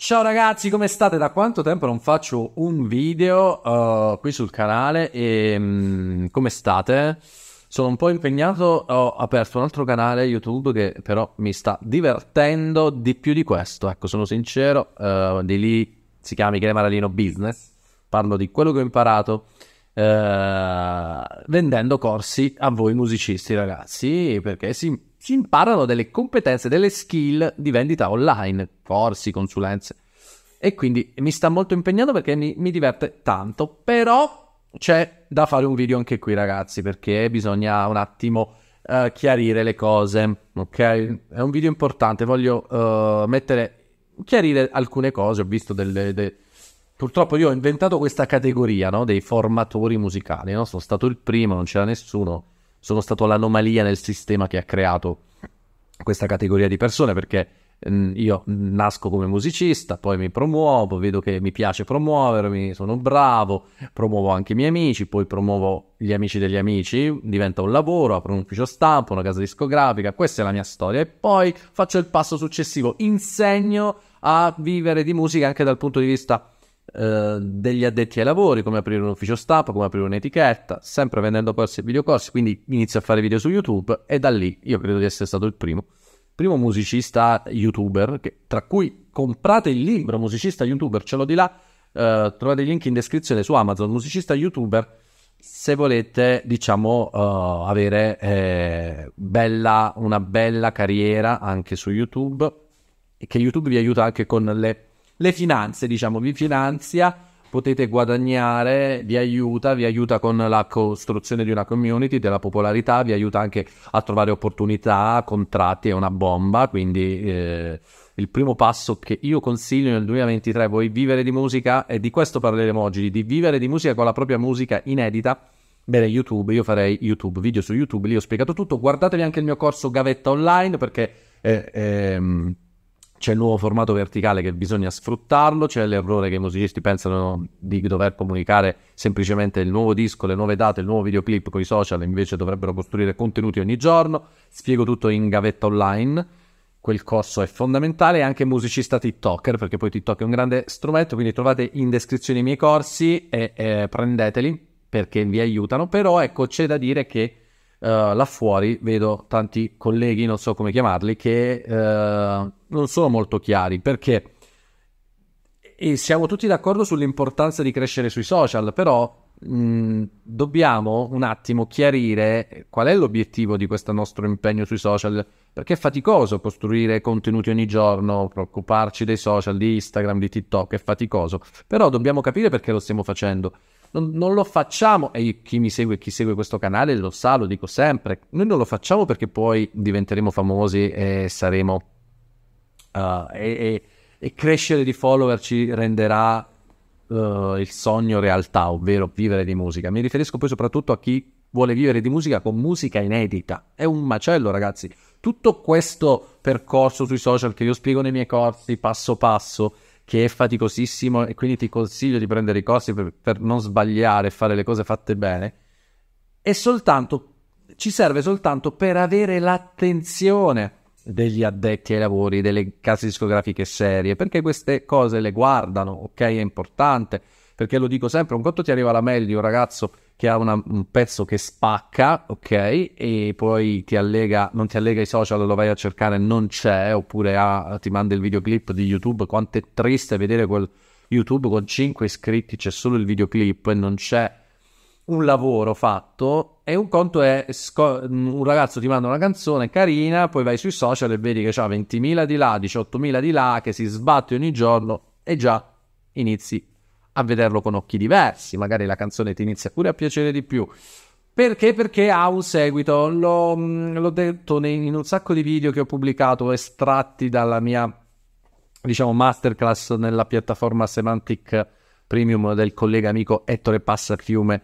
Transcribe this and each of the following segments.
Ciao ragazzi, come state? Da quanto tempo non faccio un video uh, qui sul canale e um, come state? Sono un po' impegnato, ho aperto un altro canale YouTube che però mi sta divertendo di più di questo, ecco sono sincero, uh, di lì si chiama Michele Ralino Business, parlo di quello che ho imparato uh, vendendo corsi a voi musicisti ragazzi, perché si si imparano delle competenze, delle skill di vendita online, corsi, consulenze. E quindi mi sta molto impegnando perché mi, mi diverte tanto, però c'è da fare un video anche qui ragazzi perché bisogna un attimo uh, chiarire le cose, ok? È un video importante, voglio uh, mettere, chiarire alcune cose, ho visto delle... De... Purtroppo io ho inventato questa categoria no? dei formatori musicali, no? sono stato il primo, non c'era nessuno sono stato l'anomalia nel sistema che ha creato questa categoria di persone perché mm, io nasco come musicista, poi mi promuovo, vedo che mi piace promuovermi, sono bravo, promuovo anche i miei amici, poi promuovo gli amici degli amici, diventa un lavoro, apro un ufficio stampa, una casa discografica, questa è la mia storia e poi faccio il passo successivo, insegno a vivere di musica anche dal punto di vista eh, degli addetti ai lavori, come aprire un ufficio stampa, come aprire un'etichetta, sempre vendendo corsi e videocorsi, quindi inizio a fare video su YouTube e da lì io credo di essere stato il primo primo musicista youtuber, che, tra cui comprate il libro musicista youtuber, ce l'ho di là, eh, trovate il link in descrizione su Amazon, musicista youtuber, se volete diciamo uh, avere eh, bella, una bella carriera anche su YouTube, e che YouTube vi aiuta anche con le le finanze, diciamo, vi finanzia, potete guadagnare, vi aiuta, vi aiuta con la costruzione di una community, della popolarità, vi aiuta anche a trovare opportunità, contratti, è una bomba, quindi eh, il primo passo che io consiglio nel 2023, vuoi vivere di musica, e di questo parleremo oggi, di vivere di musica con la propria musica inedita, Bene, YouTube, io farei YouTube, video su YouTube, lì ho spiegato tutto. Guardatevi anche il mio corso Gavetta Online perché eh, ehm, c'è il nuovo formato verticale che bisogna sfruttarlo, c'è l'errore che i musicisti pensano di dover comunicare semplicemente il nuovo disco, le nuove date, il nuovo videoclip con i social, invece dovrebbero costruire contenuti ogni giorno. Spiego tutto in gavetta online. Quel corso è fondamentale, anche musicista TikToker, perché poi TikTok è un grande strumento, quindi trovate in descrizione i miei corsi e eh, prendeteli perché vi aiutano. Però ecco, c'è da dire che eh, là fuori vedo tanti colleghi, non so come chiamarli, che uh, non sono molto chiari perché e siamo tutti d'accordo sull'importanza di crescere sui social, però mh, mm, dobbiamo un attimo chiarire qual è l'obiettivo di questo nostro impegno sui social, perché è faticoso costruire contenuti ogni giorno, preoccuparci dei social, di Instagram, di TikTok, è faticoso, però dobbiamo capire perché lo stiamo facendo. Non, non, lo facciamo, e chi mi segue, chi segue questo canale lo sa, lo dico sempre, noi non lo facciamo perché poi diventeremo famosi e saremo... Uh, e, e, e, crescere di follower ci renderà uh, il sogno realtà, ovvero vivere di musica. Mi riferisco poi soprattutto a chi vuole vivere di musica con musica inedita. È un macello, ragazzi. Tutto questo percorso sui social che io spiego nei miei corsi passo passo che è faticosissimo e quindi ti consiglio di prendere i corsi per, per non sbagliare e fare le cose fatte bene, è soltanto, ci serve soltanto per avere l'attenzione degli addetti ai lavori, delle case discografiche serie, perché queste cose le guardano, ok, è importante perché lo dico sempre, un conto ti arriva la mail di un ragazzo che ha una, un pezzo che spacca, ok, e poi ti allega, non ti allega i social, lo vai a cercare, non c'è, oppure ah, ti manda il videoclip di YouTube, quanto è triste vedere quel YouTube con 5 iscritti, c'è solo il videoclip e non c'è un lavoro fatto e un conto è sco- un ragazzo ti manda una canzone carina, poi vai sui social e vedi che c'ha 20.000 di là, 18.000 di là, che si sbatte ogni giorno e già inizi a vederlo con occhi diversi, magari la canzone ti inizia pure a piacere di più. Perché? Perché ha un seguito, l'ho, mm, l'ho detto in un sacco di video che ho pubblicato estratti dalla mia, diciamo, masterclass nella piattaforma Semantic Premium del collega amico Ettore Passafiume,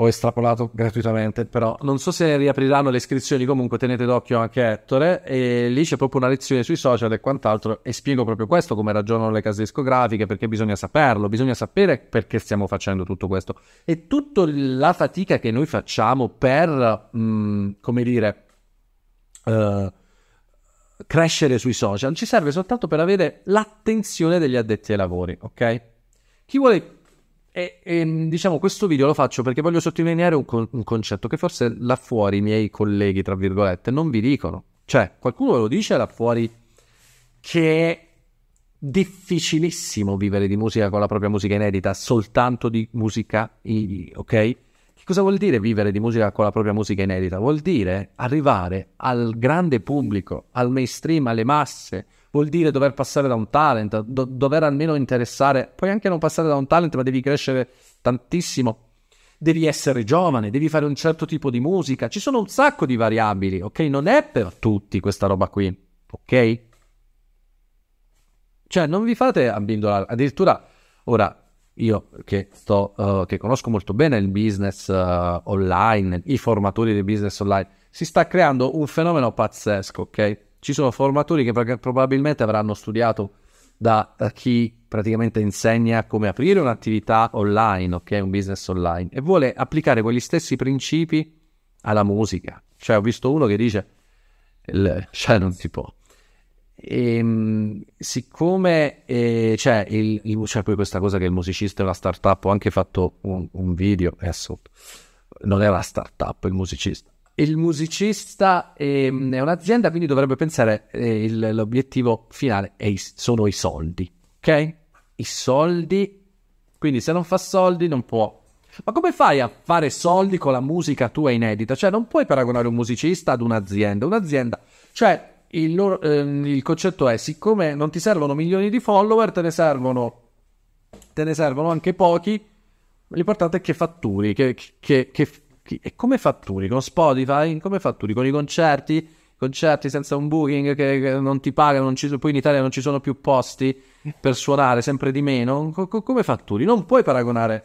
ho estrapolato gratuitamente, però non so se riapriranno le iscrizioni, comunque tenete d'occhio anche Ettore e lì c'è proprio una lezione sui social e quant'altro e spiego proprio questo, come ragionano le case discografiche, perché bisogna saperlo, bisogna sapere perché stiamo facendo tutto questo e tutta la fatica che noi facciamo per, mh, mm, come dire, uh, crescere sui social ci serve soltanto per avere l'attenzione degli addetti ai lavori, ok? Chi vuole e, e, ehm, diciamo questo video lo faccio perché voglio sottolineare un, con- un, concetto che forse là fuori i miei colleghi, tra virgolette, non vi dicono. Cioè, qualcuno ve lo dice là fuori che è difficilissimo vivere di musica con la propria musica inedita, soltanto di musica, indie, ok? Che cosa vuol dire vivere di musica con la propria musica inedita? Vuol dire arrivare al grande pubblico, al mainstream, alle masse, vuol dire dover passare da un talent, do- dover almeno interessare, puoi anche non passare da un talent, ma devi crescere tantissimo. Devi essere giovane, devi fare un certo tipo di musica, ci sono un sacco di variabili, ok? Non è per tutti questa roba qui, ok? Cioè, non vi fate abbindolare, addirittura ora io che, sto, uh, che conosco molto bene il business uh, online, i formatori di business online, si sta creando un fenomeno pazzesco, ok? ci sono formatori che probabilmente avranno studiato da eh, chi praticamente insegna come aprire un'attività online, ok, un business online, e vuole applicare quegli stessi principi alla musica. Cioè, ho visto uno che dice, il, cioè non si può. E, ehm, siccome eh, c'è, cioè, il, il, cioè, poi questa cosa che il musicista è una startup, ho anche fatto un, un video, adesso non è una startup il musicista, il musicista è, ehm, è un'azienda, quindi dovrebbe pensare eh, il, l'obiettivo finale è, sono i soldi, ok? I soldi, quindi se non fa soldi non può. Ma come fai a fare soldi con la musica tua inedita? Cioè non puoi paragonare un musicista ad un'azienda, un'azienda, cioè il, loro, eh, il concetto è siccome non ti servono milioni di follower, te ne servono, te ne servono anche pochi, l'importante è che fatturi, che, che, che trucchi. E come fatturi con Spotify? Come fatturi con i concerti? Concerti senza un booking che, non ti pagano, ci, poi in Italia non ci sono più posti per suonare, sempre di meno. come fatturi? Non puoi paragonare.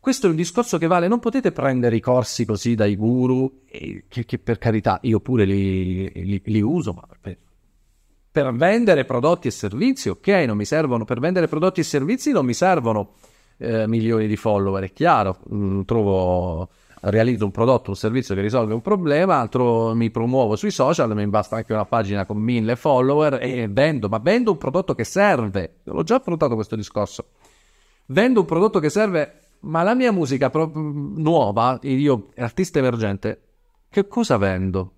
Questo è un discorso che vale, non potete prendere i corsi così dai guru, che, che, per carità io pure li, li, li uso, ma per, per vendere prodotti e servizi, ok, non mi servono, per vendere prodotti e servizi non mi servono eh, milioni di follower, è chiaro, mh, mm, trovo realizzo un prodotto, un servizio che risolve un problema, altro mi promuovo sui social, mi basta anche una pagina con mille follower e vendo, ma vendo un prodotto che serve. L'ho già affrontato questo discorso. Vendo un prodotto che serve, ma la mia musica pro- nuova, io artista emergente, che cosa vendo?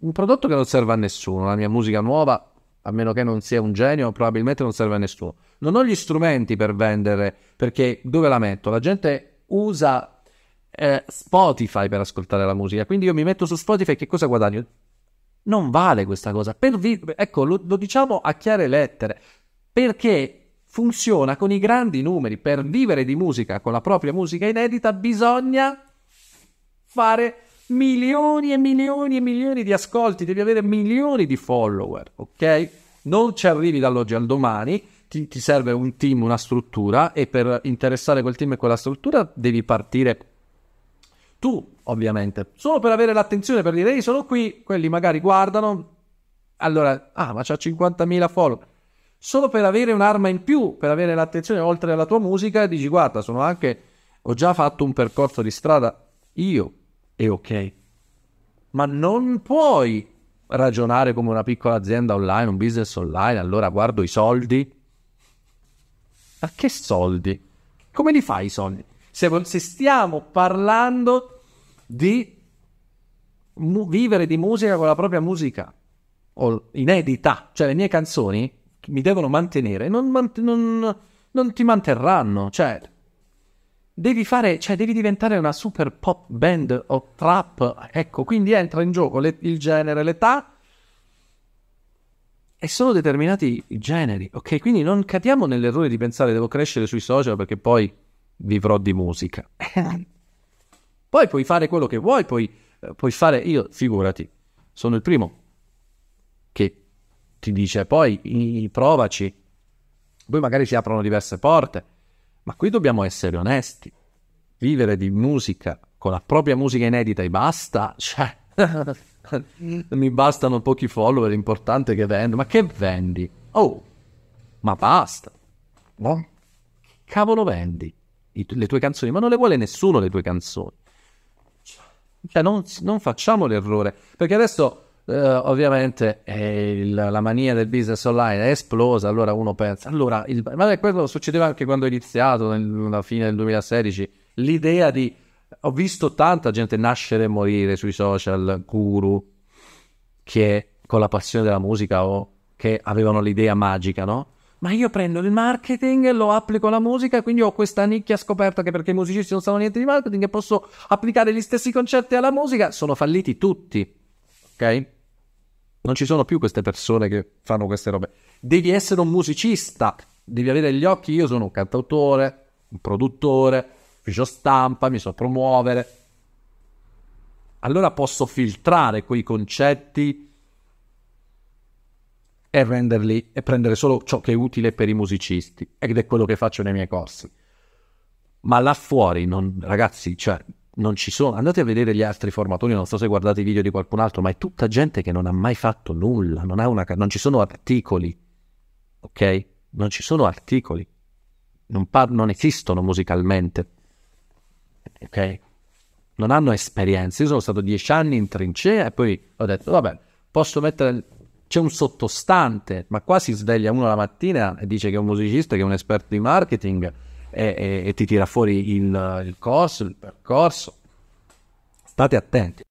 Un prodotto che non serve a nessuno, la mia musica nuova, a meno che non sia un genio, probabilmente non serve a nessuno. Non ho gli strumenti per vendere, perché dove la metto? La gente usa eh, Spotify per ascoltare la musica. Quindi io mi metto su Spotify e che cosa guadagno? Non vale questa cosa. Vi- ecco, lo, lo diciamo a chiare lettere, perché funziona con i grandi numeri. Per vivere di musica, con la propria musica inedita, bisogna fare milioni e milioni e milioni di ascolti, devi avere milioni di follower, ok? Non ci arrivi dall'oggi al domani, ti, ti serve un team, una struttura e per interessare quel team e quella struttura devi partire tu ovviamente, solo per avere l'attenzione, per dire io sono qui, quelli magari guardano, allora, ah ma c'ha 50.000 follower, solo per avere un'arma in più, per avere l'attenzione oltre alla tua musica, dici guarda, sono anche, ho già fatto un percorso di strada, io, è ok, ma non puoi ragionare come una piccola azienda online, un business online, allora guardo i soldi. Ma che soldi? Come li fai i soldi? se, se stiamo parlando di mu- vivere di musica con la propria musica o inedita, cioè le mie canzoni mi devono mantenere, non, man- non, non ti manterranno, cioè devi fare, cioè devi diventare una super pop band o trap, ecco, quindi entra in gioco le, il genere, l'età e sono determinati i generi, ok? Quindi non cadiamo nell'errore di pensare devo crescere sui social perché poi vivrò di musica. Poi puoi fare quello che vuoi, puoi, eh, puoi fare, io figurati, sono il primo che ti dice poi i, i, provaci, poi magari si aprono diverse porte, ma qui dobbiamo essere onesti, vivere di musica con la propria musica inedita e basta, cioè mi bastano pochi follower, l'importante è che vendo, ma che vendi? Oh, ma basta, no? Cavolo vendi? le tue canzoni, ma non le vuole nessuno le tue canzoni. Cioè, non, non facciamo l'errore, perché adesso eh, ovviamente eh, il, la mania del business online è esplosa, allora uno pensa, allora, il, ma quello succedeva anche quando ho iniziato, alla fine del 2016, l'idea di, ho visto tanta gente nascere e morire sui social, guru, che con la passione della musica o che avevano l'idea magica, no? ma io prendo il marketing, lo applico alla musica, quindi ho questa nicchia scoperta che perché i musicisti non sanno niente di marketing e posso applicare gli stessi concetti alla musica, sono falliti tutti, ok? Non ci sono più queste persone che fanno queste robe. Devi essere un musicista, devi avere gli occhi, io sono un cantautore, un produttore, ufficio stampa, mi so promuovere. Allora posso filtrare quei concetti e, renderli, e prendere solo ciò che è utile per i musicisti ed è quello che faccio nei miei corsi. Ma là fuori, non, ragazzi, cioè, non ci sono. Andate a vedere gli altri formatori, non so se guardate i video di qualcun altro, ma è tutta gente che non ha mai fatto nulla, non, ha una, non ci sono articoli, ok? Non ci sono articoli, non, par- non esistono musicalmente, ok? Non hanno esperienza. Io sono stato dieci anni in trincea e poi ho detto, vabbè, posso mettere c'è un sottostante, ma qua si sveglia uno la mattina e dice che è un musicista, che è un esperto di marketing e, e, e ti tira fuori il, il corso, il percorso. State attenti.